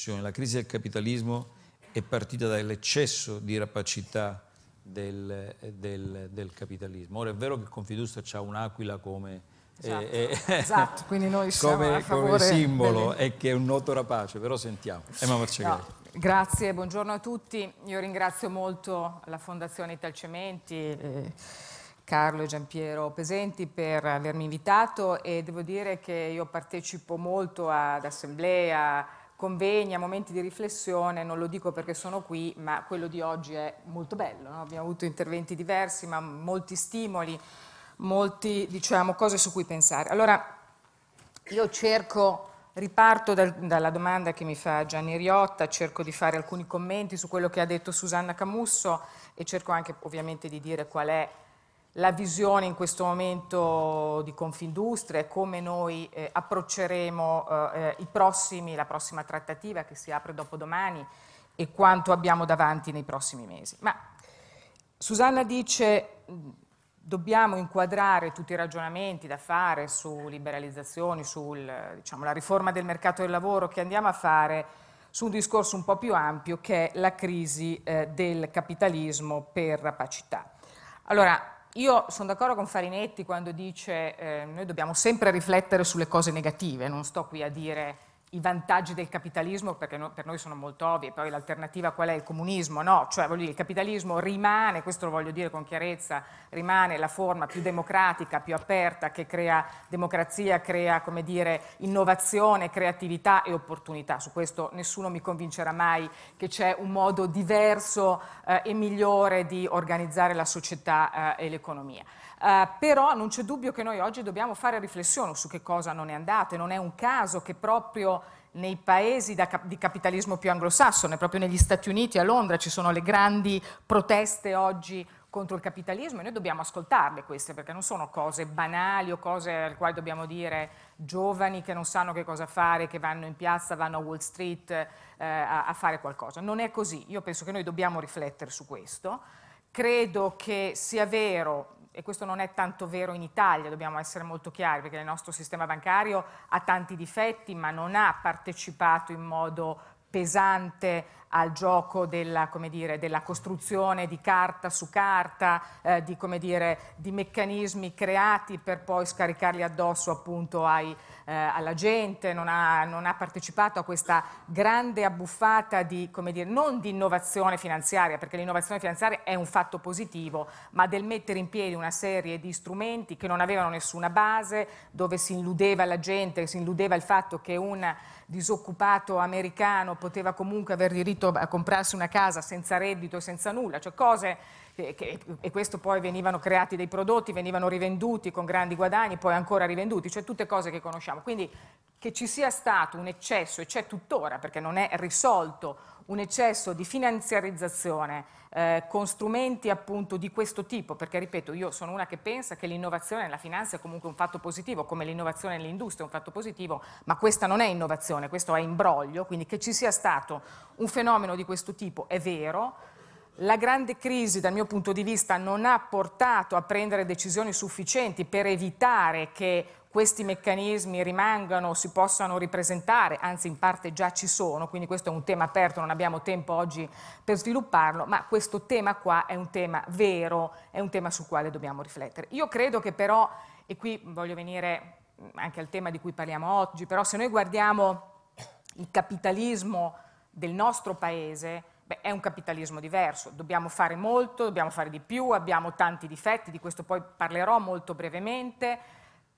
istituzioni. La crisi del capitalismo è partita dall'eccesso di rapacità del, del, del, capitalismo. Ora è vero che Confindustria ha un'aquila come, eh, esatto, eh, esatto. come, come simbolo delle... e che è un noto rapace, però sentiamo. Emma Marcegaglia. No. Grazie, buongiorno a tutti. Io ringrazio molto la Fondazione Italcementi, eh, Carlo e Giampiero Pesenti per avermi invitato e devo dire che io partecipo molto ad assemblea, convegni, a momenti di riflessione, non lo dico perché sono qui, ma quello di oggi è molto bello, no? abbiamo avuto interventi diversi, ma molti stimoli, molte diciamo, cose su cui pensare. Allora, io cerco, riparto dal, dalla domanda che mi fa Gianni Riotta, cerco di fare alcuni commenti su quello che ha detto Susanna Camusso e cerco anche ovviamente di dire qual è la visione in questo momento di Confindustria e come noi eh, approcceremo eh, prossimi, la prossima trattativa che si apre dopo domani e quanto abbiamo davanti nei prossimi mesi. Ma Susanna dice dobbiamo inquadrare tutti i ragionamenti da fare su liberalizzazioni, sulla diciamo, riforma del mercato del lavoro che andiamo a fare su un discorso un po' più ampio che è la crisi eh, del capitalismo per rapacità. Allora, io sono d'accordo con Farinetti quando dice eh, noi dobbiamo sempre riflettere sulle cose negative, non sto qui a dire i vantaggi del capitalismo, perché no, per noi sono molto ovvi, poi l'alternativa qual è il comunismo? No, cioè voglio dire, il capitalismo rimane, questo lo voglio dire con chiarezza, rimane la forma più democratica, più aperta, che crea democrazia, crea, come dire, innovazione, creatività e opportunità. Su questo nessuno mi convincerà mai che c'è un modo diverso eh, e migliore di organizzare la società eh, e l'economia. Uh, però non c'è dubbio che noi oggi dobbiamo fare riflessione su che cosa non è andato e non è un caso che proprio nei paesi cap- di capitalismo più anglosassone, proprio negli Stati Uniti a Londra ci sono le grandi proteste oggi contro il capitalismo e noi dobbiamo ascoltarle queste perché non sono cose banali o cose alle quali dobbiamo dire giovani che non sanno che cosa fare, che vanno in piazza, vanno a Wall Street eh, a, a fare qualcosa. Non è così, io penso che noi dobbiamo riflettere su questo. Credo che sia vero, e questo non è tanto vero in Italia, dobbiamo essere molto chiari, perché il nostro sistema bancario ha tanti difetti, ma non ha partecipato in modo pesante al gioco della, dire, della, costruzione di carta su carta, eh, di, dire, di, meccanismi creati per poi scaricarli addosso appunto ai, eh, alla gente, non ha, non ha, partecipato a questa grande abbuffata di, dire, non di innovazione finanziaria, perché l'innovazione finanziaria è un fatto positivo, ma del mettere in piedi una serie di strumenti che non avevano nessuna base, dove si illudeva la gente, si illudeva il fatto che un disoccupato americano poteva comunque aver diritto riuscito a comprarsi una casa senza reddito e senza nulla, cioè cose che, che, e questo poi venivano creati dei prodotti, venivano rivenduti con grandi guadagni, poi ancora rivenduti, cioè tutte cose che conosciamo. Quindi che ci sia stato un eccesso, e c'è tuttora perché non è risolto, un eccesso di finanziarizzazione eh, con strumenti appunto di questo tipo, perché ripeto, io sono una che pensa che l'innovazione nella finanza è comunque un fatto positivo, come l'innovazione nell'industria è un fatto positivo, ma questa non è innovazione, questo è imbroglio, quindi che ci sia stato un fenomeno di questo tipo è vero, la grande crisi, dal mio punto di vista, non ha portato a prendere decisioni sufficienti per evitare che questi meccanismi rimangano, si possano ripresentare, anzi in parte già ci sono, quindi questo è un tema aperto, non abbiamo tempo oggi per svilupparlo, ma questo tema qua è un tema vero, è un tema sul quale dobbiamo riflettere. Io credo che però, e qui voglio venire anche al tema di cui parliamo oggi, però se noi guardiamo il capitalismo del nostro paese, Beh, è un capitalismo diverso, dobbiamo fare molto, dobbiamo fare di più, abbiamo tanti difetti, di questo poi parlerò molto brevemente,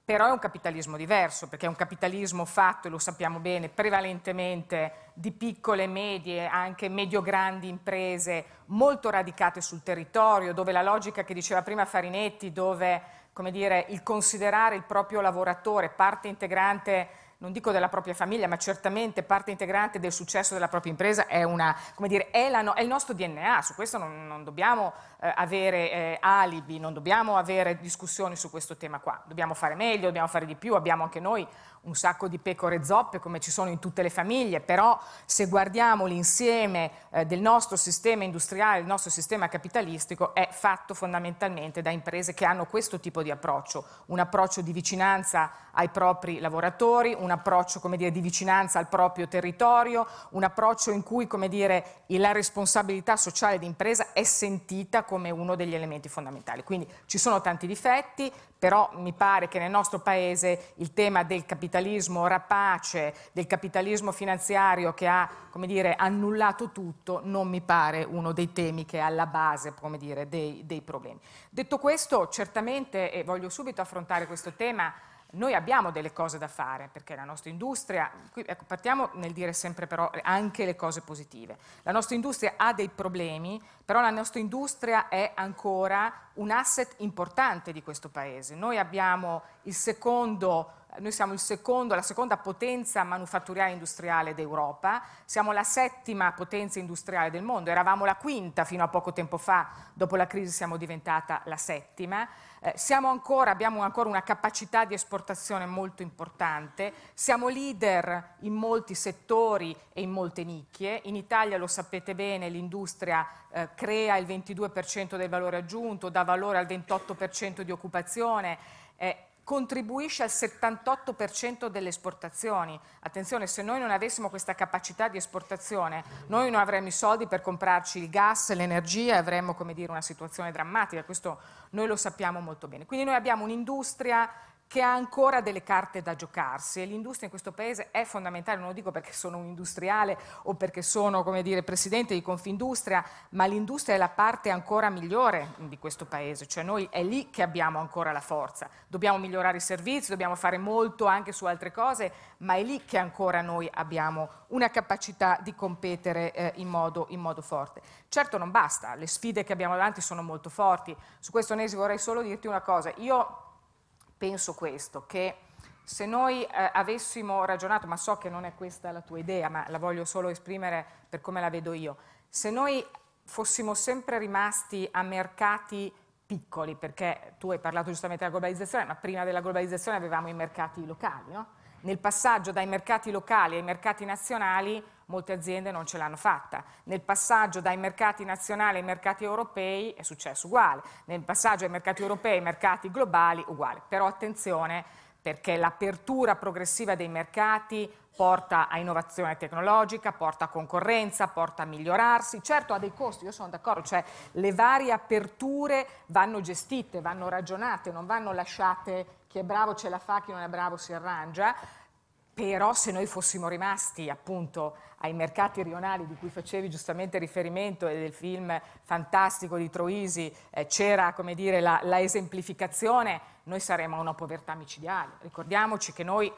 però è un capitalismo diverso, perché è un capitalismo fatto, e lo sappiamo bene, prevalentemente di piccole, medie, anche medio-grandi imprese molto radicate sul territorio, dove la logica che diceva prima Farinetti, dove dire, il considerare il proprio lavoratore parte integrante non dico della propria famiglia, ma certamente parte integrante del successo della propria impresa è, una, dire, è, la, è il nostro DNA, su questo non, non dobbiamo eh, avere eh, alibi, non dobbiamo avere discussioni su questo tema qua, dobbiamo fare meglio, dobbiamo fare di più, abbiamo anche noi un sacco di pecore zoppe come ci sono in tutte le famiglie, però se guardiamo l'insieme eh, del nostro sistema industriale, del nostro sistema capitalistico, è fatto fondamentalmente da imprese che hanno questo tipo di approccio, un approccio di vicinanza ai propri lavoratori, un approccio come dire, di vicinanza al proprio territorio, un approccio in cui come dire, la responsabilità sociale d'impresa è sentita come uno degli elementi fondamentali. Quindi ci sono tanti difetti, però mi pare che nel nostro Paese il tema del capitalismo rapace, del capitalismo finanziario che ha come dire, annullato tutto, non mi pare uno dei temi che è alla base come dei, dei problemi. Detto questo, certamente, e voglio subito affrontare questo tema, noi abbiamo delle cose da fare perché la nostra industria, qui, ecco, partiamo nel dire sempre però anche le cose positive, la nostra industria ha dei problemi, però la nostra industria è ancora un asset importante di questo Paese. Noi abbiamo il secondo noi siamo secondo, la seconda potenza manufatturiera industriale d'Europa, siamo la settima potenza industriale del mondo, eravamo la quinta fino a poco tempo fa, dopo la crisi siamo diventata la settima. Eh, ancora, abbiamo ancora una capacità di esportazione molto importante, siamo leader in molti settori e in molte nicchie, in Italia lo sapete bene l'industria eh, crea il 22% del valore aggiunto, dà valore al 28% di occupazione, eh, contribuisce al 78% delle esportazioni. Attenzione, se noi non avessimo questa capacità di esportazione, noi non avremmo i soldi per comprarci il gas, l'energia e avremmo dire, una situazione drammatica. Questo noi lo sappiamo molto bene. Quindi noi abbiamo un'industria che ha ancora delle carte da giocarsi e l'industria in questo paese è fondamentale, non lo dico perché sono un industriale o perché sono come dire, presidente di Confindustria, ma l'industria è la parte ancora migliore di questo paese, cioè noi è lì che abbiamo ancora la forza, dobbiamo migliorare i servizi, dobbiamo fare molto anche su altre cose, ma è lì che ancora noi abbiamo una capacità di competere eh, in, modo, in modo forte. Certo non basta, le sfide che abbiamo davanti sono molto forti, su questo Nesi vorrei solo dirti una cosa, io penso questo, che se noi eh, avessimo ragionato, ma so che non è questa la tua idea, ma la voglio solo esprimere per come la vedo io, se noi fossimo sempre rimasti a mercati piccoli, perché tu hai parlato giustamente della globalizzazione, ma prima della globalizzazione avevamo i mercati locali, no? Nel passaggio dai mercati locali ai mercati nazionali molte aziende non ce l'hanno fatta. Nel passaggio dai mercati nazionali ai mercati europei è successo uguale, nel passaggio ai mercati europei ai mercati globali uguale. Però attenzione perché l'apertura progressiva dei mercati porta a innovazione tecnologica, porta a concorrenza, porta a migliorarsi, certo ha dei costi, io sono d'accordo, cioè le varie aperture vanno gestite, vanno ragionate, non vanno lasciate chi è bravo ce la fa, chi non è bravo si arrangia, però se noi fossimo rimasti appunto ai mercati rionali di cui facevi giustamente riferimento e del film fantastico di Troisi eh, c'era come dire la, la esemplificazione, noi saremmo a una povertà micidiale. Ricordiamoci che noi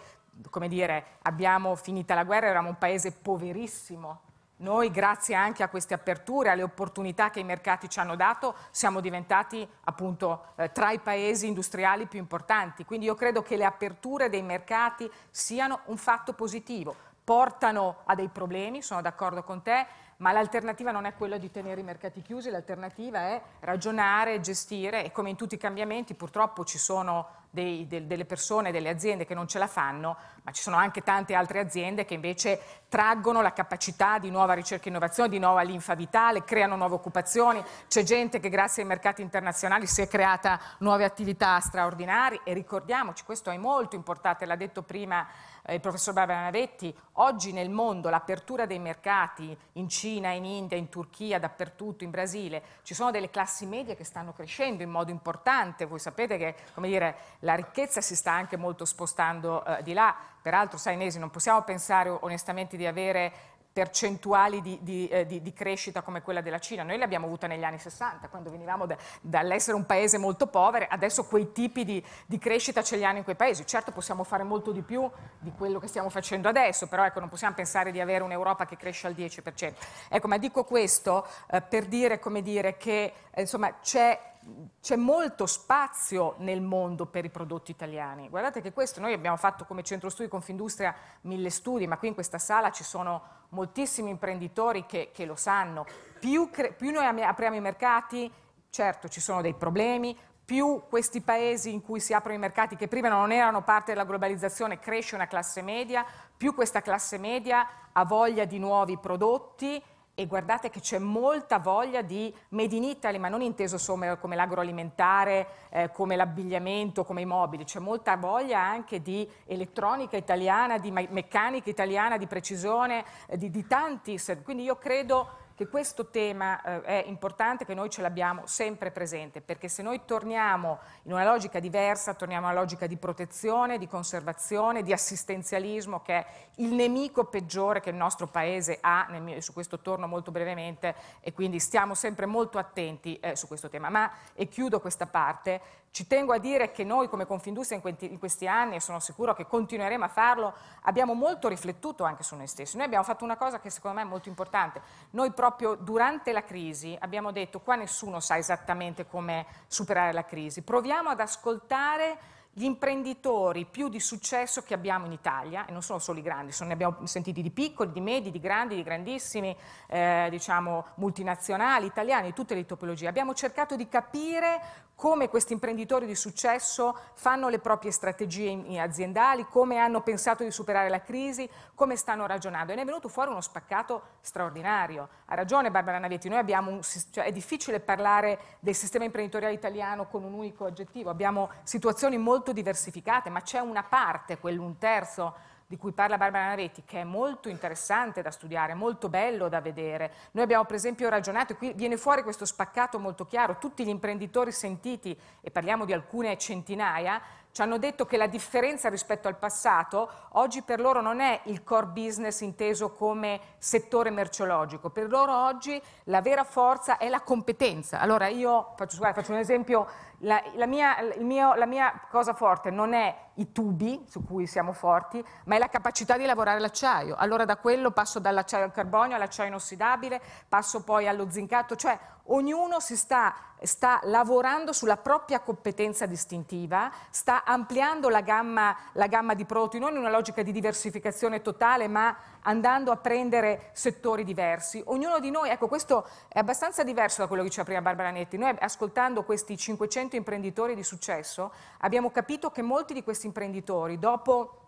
come dire, abbiamo finita la guerra, eravamo un paese poverissimo noi, grazie anche a queste aperture, alle opportunità che i mercati ci hanno dato, siamo diventati appunto eh, tra i paesi industriali più importanti. Quindi io credo che le aperture dei mercati siano un fatto positivo. Portano a dei problemi, sono d'accordo con te, ma l'alternativa non è quella di tenere i mercati chiusi, l'alternativa è ragionare, gestire e come in tutti i cambiamenti purtroppo ci sono dei, del, delle persone, delle aziende che non ce la fanno, ma ci sono anche tante altre aziende che invece traggono la capacità di nuova ricerca e innovazione, di nuova linfa vitale, creano nuove occupazioni, c'è gente che grazie ai mercati internazionali si è creata nuove attività straordinarie e ricordiamoci, questo è molto importante, l'ha detto prima eh, il professor Barbara Navetti, oggi nel mondo l'apertura dei mercati in Cina, in India, in Turchia, dappertutto, in Brasile, ci sono delle classi medie che stanno crescendo in modo importante, voi sapete che come dire, la ricchezza si sta anche molto spostando eh, di là, peraltro sai Nesi non possiamo pensare onestamente di avere percentuali di, di, eh, di, di, crescita come quella della Cina. Noi l'abbiamo avuta negli anni 60, quando venivamo da, dall'essere un paese molto povero, adesso quei tipi di, crescita ce li hanno in quei paesi. Certo possiamo fare molto di più di quello che stiamo facendo adesso, però ecco, non possiamo pensare di avere un'Europa che cresce al 10%. Ecco, ma dico questo eh, per dire, come dire che eh, insomma, c'è c'è molto spazio nel mondo per i prodotti italiani. Guardate che questo noi abbiamo fatto come centro studi Confindustria mille studi, ma qui in questa sala ci sono moltissimi imprenditori che, che lo sanno. Più, più noi apriamo i mercati, certo ci sono dei problemi, più questi paesi in cui si aprono i mercati che prima non erano parte della globalizzazione cresce una classe media, più questa classe media ha voglia di nuovi prodotti e guardate che c'è molta voglia di Made in Italy, ma non inteso solo come l'agroalimentare, eh, come l'abbigliamento, come i mobili, c'è molta voglia anche di elettronica italiana, di meccanica italiana, di precisione, eh, di, di tanti. Quindi io credo che questo tema eh, è importante, che noi ce l'abbiamo sempre presente, perché se noi torniamo in una logica diversa, torniamo a una logica di protezione, di conservazione, di assistenzialismo, che è il nemico peggiore che il nostro Paese ha, nel, su questo torno molto brevemente, e quindi stiamo sempre molto attenti eh, su questo tema. Ma, e chiudo questa parte, ci tengo a dire che noi come Confindustria in questi anni, e sono sicuro che continueremo a farlo, abbiamo molto riflettuto anche su noi stessi. Noi abbiamo fatto una cosa che secondo me è molto importante. Noi proprio durante la crisi abbiamo detto qua nessuno sa esattamente come superare la crisi. Proviamo ad ascoltare gli imprenditori più di successo che abbiamo in Italia, e non sono solo i grandi, sono, ne abbiamo sentiti di piccoli, di medi, di grandi, di grandissimi, eh, diciamo multinazionali, italiani, tutte le topologie. Abbiamo cercato di capire come questi imprenditori di successo fanno le proprie strategie aziendali, come hanno pensato di superare la crisi, come stanno ragionando. E ne è venuto fuori uno spaccato straordinario. Ha ragione Barbara Navietti, un, cioè è difficile parlare del sistema imprenditoriale italiano con un unico aggettivo, abbiamo situazioni molto molto diversificate, ma c'è una parte, quell'un terzo di cui parla Barbara Naretti, che è molto interessante da studiare, molto bello da vedere. Noi abbiamo per esempio ragionato, e qui viene fuori questo spaccato molto chiaro, tutti gli imprenditori sentiti, e parliamo di alcune centinaia, ci hanno detto che la differenza rispetto al passato oggi per loro non è il core business inteso come settore merceologico, per loro oggi la vera forza è la competenza. Allora io faccio, guarda, faccio un esempio la, la, mia, mio, la, mia, cosa forte non è i tubi su cui siamo forti, ma è la capacità di lavorare l'acciaio. Allora da quello passo dall'acciaio al carbonio all'acciaio inossidabile, passo poi allo zincato, cioè ognuno si sta, sta lavorando sulla propria competenza distintiva, sta ampliando la gamma, la gamma di prodotti, non in una logica di diversificazione totale, ma andando a prendere settori diversi. Ognuno di noi, ecco questo è abbastanza diverso da quello che diceva prima Barbara Netti, noi ascoltando questi 500 imprenditori di successo abbiamo capito che molti di questi imprenditori dopo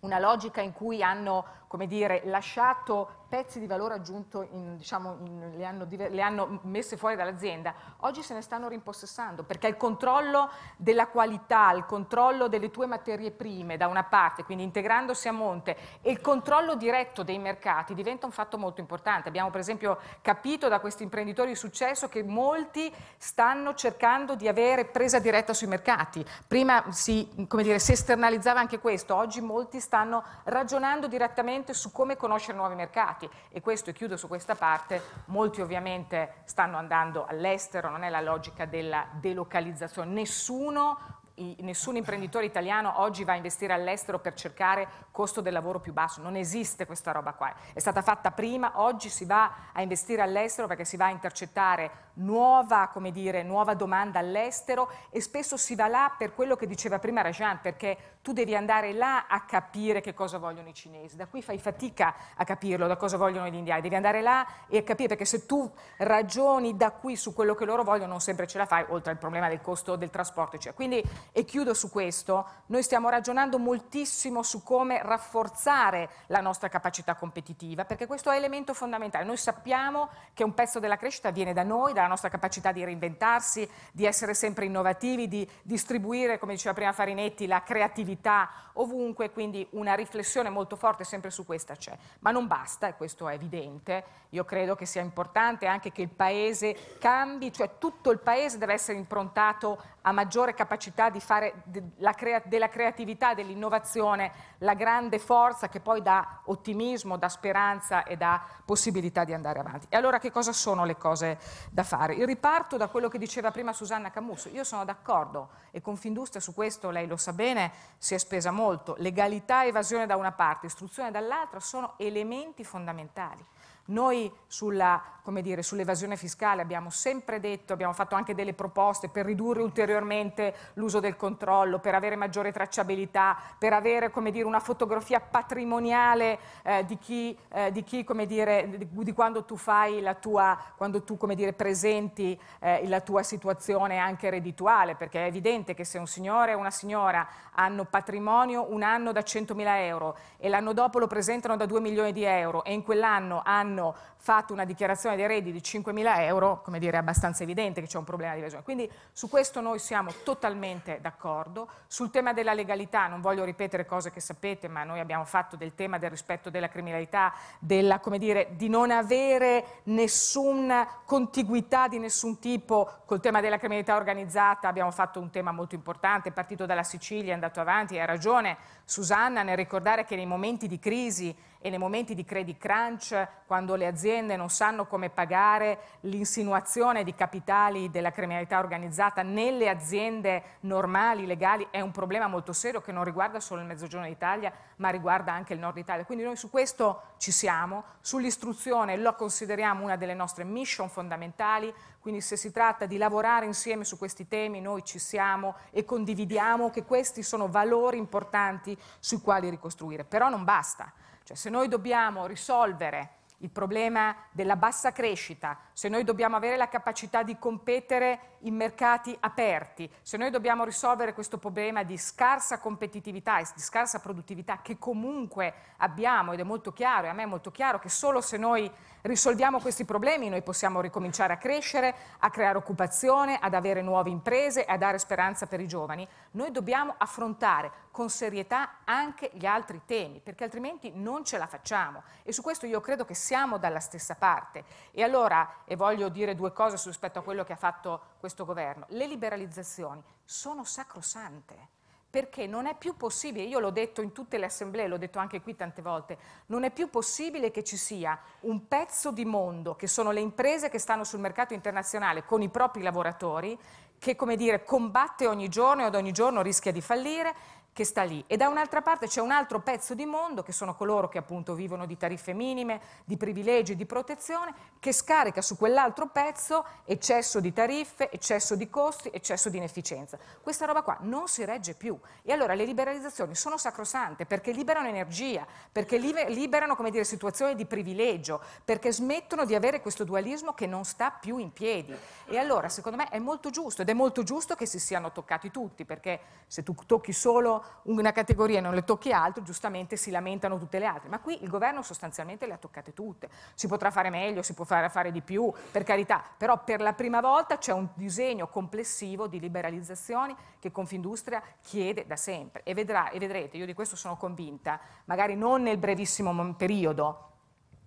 una logica in cui hanno dire, lasciato pezzi di valore aggiunto, in, diciamo, in, le, hanno, le, hanno, messe fuori dall'azienda, oggi se ne stanno rimpossessando perché il controllo della qualità, il controllo delle tue materie prime da una parte, quindi integrandosi a monte, e il controllo diretto dei mercati diventa un fatto molto importante. Abbiamo per esempio capito da questi imprenditori di successo che molti stanno cercando di avere presa diretta sui mercati. Prima si, dire, si esternalizzava anche questo, oggi molti stanno stanno ragionando direttamente su come conoscere nuovi mercati e questo, e chiudo su questa parte, molti ovviamente stanno andando all'estero, non è la logica della delocalizzazione, nessuno nessun imprenditore italiano oggi va a investire all'estero per cercare costo del lavoro più basso, non esiste questa roba qua, è stata fatta prima, oggi si va a investire all'estero perché si va a intercettare nuova, dire, nuova domanda all'estero e spesso si va là per quello che diceva prima Rajan, perché tu devi andare là a capire che cosa vogliono i cinesi, da qui fai fatica a capirlo, da cosa vogliono gli indiani, devi andare là e capire perché se tu ragioni da qui su quello che loro vogliono non sempre ce la fai, oltre al problema del costo del trasporto. Cioè. Quindi, e chiudo su questo, noi stiamo ragionando moltissimo su come rafforzare la nostra capacità competitiva, perché questo è elemento fondamentale. Noi sappiamo che un pezzo della crescita viene da noi, dalla nostra capacità di reinventarsi, di essere sempre innovativi, di distribuire, come diceva prima Farinetti, la creatività ovunque, quindi una riflessione molto forte sempre su questa c'è. Ma non basta, e questo è evidente, io credo che sia importante anche che il Paese cambi, cioè tutto il Paese deve essere improntato a maggiore capacità di fare della creatività, dell'innovazione, la grande grande forza che poi dà ottimismo, dà speranza e dà possibilità di andare avanti. E allora che cosa sono le cose da fare? Io riparto da quello che diceva prima Susanna Camusso, io sono d'accordo e Confindustria su questo, lei lo sa bene, si è spesa molto, legalità e evasione da una parte, istruzione dall'altra sono elementi fondamentali. Noi sull'evasione fiscale abbiamo sempre detto, abbiamo fatto anche delle proposte per ridurre ulteriormente l'uso del controllo, per avere maggiore tracciabilità, per avere dire, una fotografia patrimoniale eh, di, chi, eh, di, chi, dire, di, quando tu, tua, quando tu dire, presenti eh, la tua situazione anche reddituale, perché è evidente che se un signore e una signora hanno patrimonio un anno da 100.000 euro e l'anno dopo lo presentano da 2 milioni di euro e in quell'anno hanno hanno fatto una dichiarazione dei redditi di 5.000 euro, come dire, è abbastanza evidente che c'è un problema di regione. Quindi su questo noi siamo totalmente d'accordo. Sul tema della legalità, non voglio ripetere cose che sapete, ma noi abbiamo fatto del tema del rispetto della criminalità, della, come dire, di non avere nessuna contiguità di nessun tipo col tema della criminalità organizzata, abbiamo fatto un tema molto importante, partito dalla Sicilia, è andato avanti, ha ragione Susanna nel ricordare che nei momenti di crisi e nei momenti di credit crunch, quando le aziende non sanno come pagare l'insinuazione di capitali della criminalità organizzata nelle aziende normali, legali, è un problema molto serio che non riguarda solo il Mezzogiorno d'Italia, ma riguarda anche il Nord Italia. Quindi noi su questo ci siamo, sull'istruzione lo consideriamo una delle nostre mission fondamentali, quindi se si tratta di lavorare insieme su questi temi noi ci siamo e condividiamo che questi sono valori importanti sui quali ricostruire, però non basta. Cioè se noi dobbiamo risolvere il problema della bassa crescita se noi dobbiamo avere la capacità di competere in mercati aperti, se noi dobbiamo risolvere questo problema di scarsa competitività e di scarsa produttività che comunque abbiamo ed è molto chiaro, e a me è molto chiaro che solo se noi risolviamo questi problemi noi possiamo ricominciare a crescere, a creare occupazione, ad avere nuove imprese e a dare speranza per i giovani, noi dobbiamo affrontare con serietà anche gli altri temi, perché altrimenti non ce la facciamo e su questo io credo che siamo dalla stessa parte. E allora e voglio dire due cose rispetto a quello che ha fatto questo governo. Le liberalizzazioni sono sacrosante perché non è più possibile, io l'ho detto in tutte le assemblee, l'ho detto anche qui tante volte, non è più possibile che ci sia un pezzo di mondo, che sono le imprese che stanno sul mercato internazionale con i propri lavoratori, che come dire, combatte ogni giorno e ad ogni giorno rischia di fallire che sta lì. E da un'altra parte c'è un altro pezzo di mondo che sono coloro che appunto vivono di tariffe minime, di privilegi, di protezione, che scarica su quell'altro pezzo eccesso di tariffe, eccesso di costi, eccesso di inefficienza. Questa roba qua non si regge più. E allora le liberalizzazioni sono sacrosante perché liberano energia, perché liberano come dire, situazioni di privilegio, perché smettono di avere questo dualismo che non sta più in piedi. E allora secondo me è molto giusto ed è molto giusto che si siano toccati tutti perché se tu tocchi solo una categoria e non le tocchi altre, giustamente si lamentano tutte le altre, ma qui il governo sostanzialmente le ha toccate tutte. Si potrà fare meglio, si può fare, fare di più, per carità, però per la prima volta c'è un disegno complessivo di liberalizzazioni che Confindustria chiede da sempre e, vedrà, e vedrete, io di questo sono convinta, magari non nel brevissimo periodo,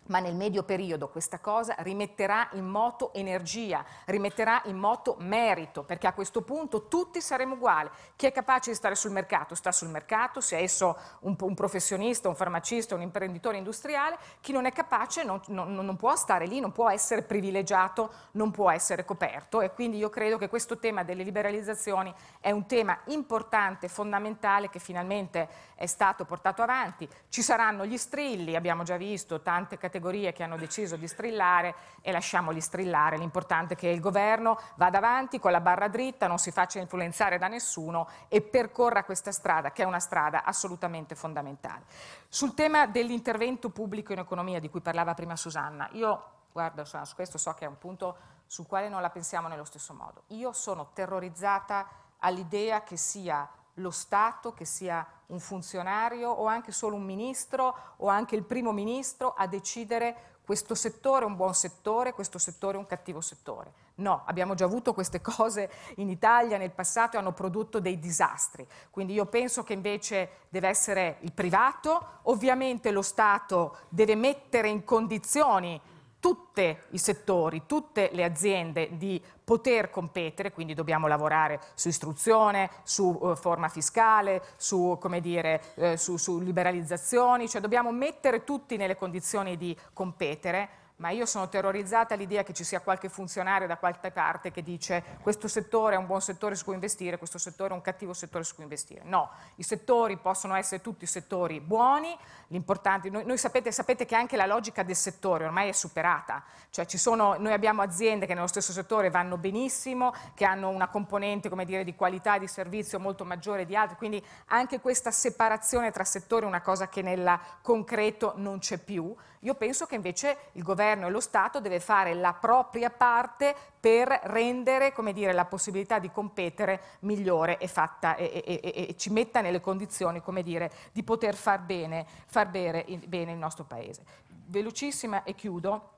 ma nel medio periodo questa cosa rimetterà in moto energia, rimetterà in moto merito, perché a questo punto tutti saremo uguali. Chi è capace di stare sul mercato sta sul mercato, sia esso un, un professionista, un farmacista, un imprenditore industriale, chi non è capace non, non, non, può stare lì, non può essere privilegiato, non può essere coperto e quindi io credo che questo tema delle liberalizzazioni è un tema importante, fondamentale, che finalmente è stato portato avanti. Ci saranno gli strilli, abbiamo già visto tante categorie, categorie che hanno deciso di strillare e lasciamoli strillare. L'importante è che il governo vada avanti con la barra dritta, non si faccia influenzare da nessuno e percorra questa strada, che è una strada assolutamente fondamentale. Sul tema dell'intervento pubblico in economia, di cui parlava prima Susanna, io, guarda, su questo so che è un punto sul quale non la pensiamo nello stesso modo. Io sono terrorizzata all'idea che sia lo Stato, che sia un funzionario o anche solo un ministro o anche il primo ministro a decidere questo settore è un buon settore, questo settore è un cattivo settore. No, abbiamo già avuto queste cose in Italia nel passato e hanno prodotto dei disastri. Quindi io penso che invece deve essere il privato, ovviamente lo Stato deve mettere in condizioni tutti i settori, tutte le aziende di poter competere, quindi dobbiamo lavorare su istruzione, su eh, forma fiscale, su, dire, eh, su, su liberalizzazioni, cioè dobbiamo mettere tutti nelle condizioni di competere ma io sono terrorizzata all'idea che ci sia qualche funzionario da qualche parte che dice questo settore è un buon settore su cui investire, questo settore è un cattivo settore su cui investire. No, i settori possono essere tutti settori buoni, l'importante, noi, noi sapete, sapete, che anche la logica del settore ormai è superata, cioè sono, noi abbiamo aziende che nello stesso settore vanno benissimo, che hanno una componente dire, di qualità di servizio molto maggiore di altre, quindi anche questa separazione tra settori è una cosa che nel concreto non c'è più. Io penso che invece il governo governo e lo Stato deve fare la propria parte per rendere dire, la possibilità di competere migliore e, fatta, e, e, e ci metta nelle condizioni dire, di poter far bene, far bene, bene il nostro Paese. Velocissima e chiudo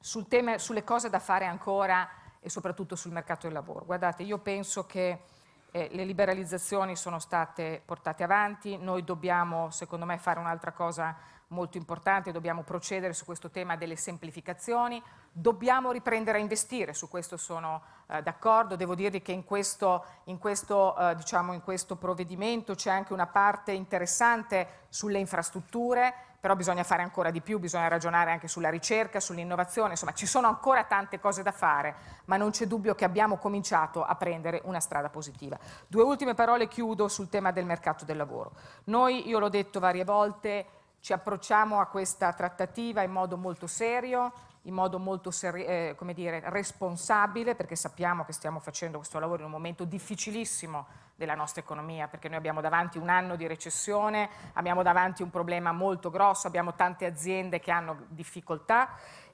sul tema, sulle cose da fare ancora e soprattutto sul mercato del lavoro. Guardate, io penso che eh, le liberalizzazioni sono state portate avanti, noi dobbiamo secondo me fare un'altra cosa molto importante, dobbiamo procedere su questo tema delle semplificazioni, dobbiamo riprendere a investire, su questo sono eh, d'accordo, devo dirvi che in questo, in questo, eh, diciamo, in questo provvedimento c'è anche una parte interessante sulle infrastrutture, però bisogna fare ancora di più, bisogna ragionare anche sulla ricerca, sull'innovazione, insomma ci sono ancora tante cose da fare, ma non c'è dubbio che abbiamo cominciato a prendere una strada positiva. Due ultime parole chiudo sul tema del mercato del lavoro. Noi, io l'ho detto varie volte, ci approcciamo a questa trattativa in modo molto serio, in modo molto seri- eh, dire, responsabile, perché sappiamo che stiamo facendo questo lavoro in un momento difficilissimo della nostra economia, perché noi abbiamo davanti un anno di recessione, abbiamo davanti un problema molto grosso, abbiamo tante aziende che hanno difficoltà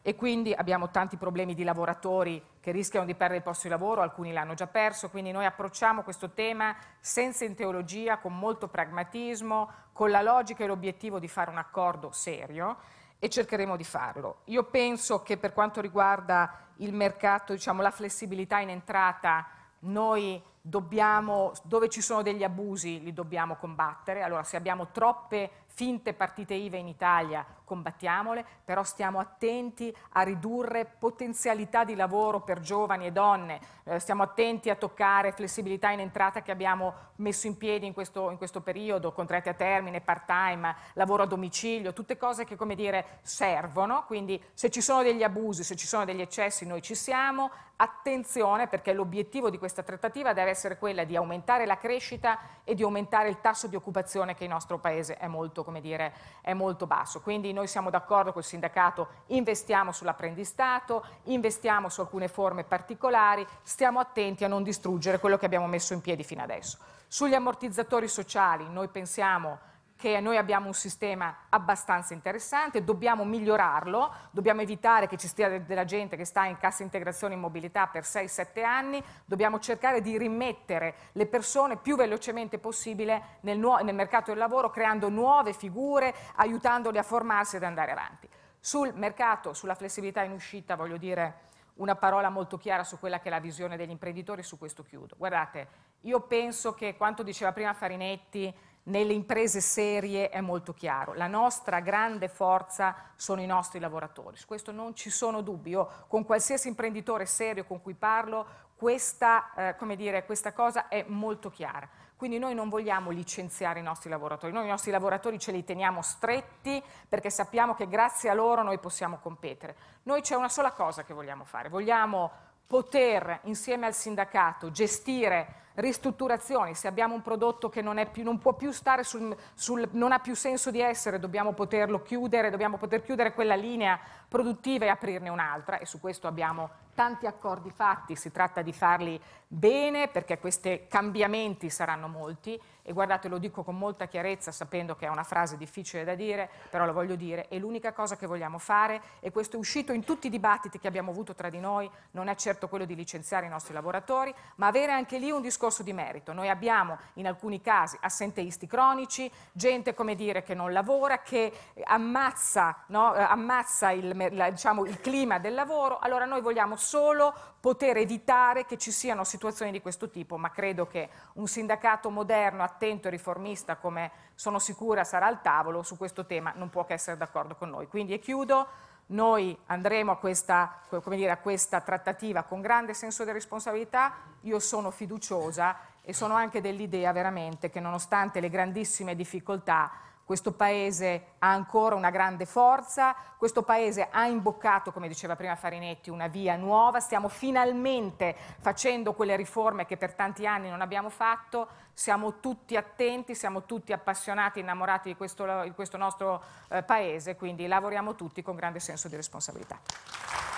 e quindi abbiamo tanti problemi di lavoratori che rischiano di perdere il posto di lavoro, alcuni l'hanno già perso, quindi noi approcciamo questo tema senza in teologia, con molto pragmatismo, con la logica e l'obiettivo di fare un accordo serio e cercheremo di farlo. Io penso che per quanto riguarda il mercato, diciamo, la flessibilità in entrata, noi dobbiamo, dove ci sono degli abusi li dobbiamo combattere, allora se abbiamo troppe finte partite IVA in Italia, combattiamole, però stiamo attenti a ridurre potenzialità di lavoro per giovani e donne, eh, stiamo attenti a toccare flessibilità in entrata che abbiamo messo in piedi in questo, in questo periodo, contratti a termine, part time, lavoro a domicilio, tutte cose che come dire servono, quindi se ci sono degli abusi, se ci sono degli eccessi noi ci siamo, attenzione perché l'obiettivo di questa trattativa deve essere quella di aumentare la crescita e di aumentare il tasso di occupazione che il nostro Paese è molto molto, come dire, è molto basso. Quindi noi siamo d'accordo col sindacato, investiamo sull'apprendistato, investiamo su alcune forme particolari, stiamo attenti a non distruggere quello che abbiamo messo in piedi fino adesso. Sugli ammortizzatori sociali noi pensiamo che noi abbiamo un sistema abbastanza interessante, dobbiamo migliorarlo, dobbiamo evitare che ci stia della gente che sta in cassa integrazione in mobilità per 6-7 anni, dobbiamo cercare di rimettere le persone più velocemente possibile nel, nel mercato del lavoro, creando nuove figure, aiutandole a formarsi ed andare avanti. Sul mercato, sulla flessibilità in uscita, voglio dire una parola molto chiara su quella che è la visione degli imprenditori, su questo chiudo. Guardate, io penso che quanto diceva prima Farinetti, nelle imprese serie è molto chiaro. La nostra grande forza sono i nostri lavoratori, su questo non ci sono dubbi. Io con qualsiasi imprenditore serio con cui parlo, questa, eh, dire, questa cosa è molto chiara. Quindi noi non vogliamo licenziare i nostri lavoratori, noi i nostri lavoratori ce li teniamo stretti perché sappiamo che grazie a loro noi possiamo competere. Noi c'è una sola cosa che vogliamo fare, vogliamo poter insieme al sindacato gestire ristrutturazioni, se abbiamo un prodotto che non, più, non può più stare sul, sul, non ha più senso di essere, dobbiamo poterlo chiudere, dobbiamo poter chiudere quella linea produttiva e aprirne un'altra e su questo abbiamo tanti accordi fatti, si tratta di farli bene perché questi cambiamenti saranno molti e guardate lo dico con molta chiarezza sapendo che è una frase difficile da dire, però lo voglio dire, è l'unica cosa che vogliamo fare e questo è uscito in tutti i dibattiti che abbiamo avuto tra di noi, non è certo quello di licenziare i nostri lavoratori, ma avere anche lì un discorso di merito. Noi abbiamo in alcuni casi assenteisti cronici, gente come dire che non lavora, che ammazza, no, eh, ammazza il, la, diciamo, il clima del lavoro, allora noi vogliamo solo poter evitare che ci siano situazioni di questo tipo, ma credo che un sindacato moderno, attento e riformista, come sono sicura sarà al tavolo, su questo tema non può che essere d'accordo con noi. Quindi e chiudo, noi andremo a questa, dire, a questa trattativa con grande senso di responsabilità, io sono fiduciosa e sono anche dell'idea veramente che nonostante le grandissime difficoltà questo Paese ha ancora una grande forza, questo Paese ha imboccato, come diceva prima Farinetti, una via nuova, stiamo finalmente facendo quelle riforme che per tanti anni non abbiamo fatto, siamo tutti attenti, siamo tutti appassionati, innamorati di questo, di questo nostro eh, Paese, quindi lavoriamo tutti con grande senso di responsabilità.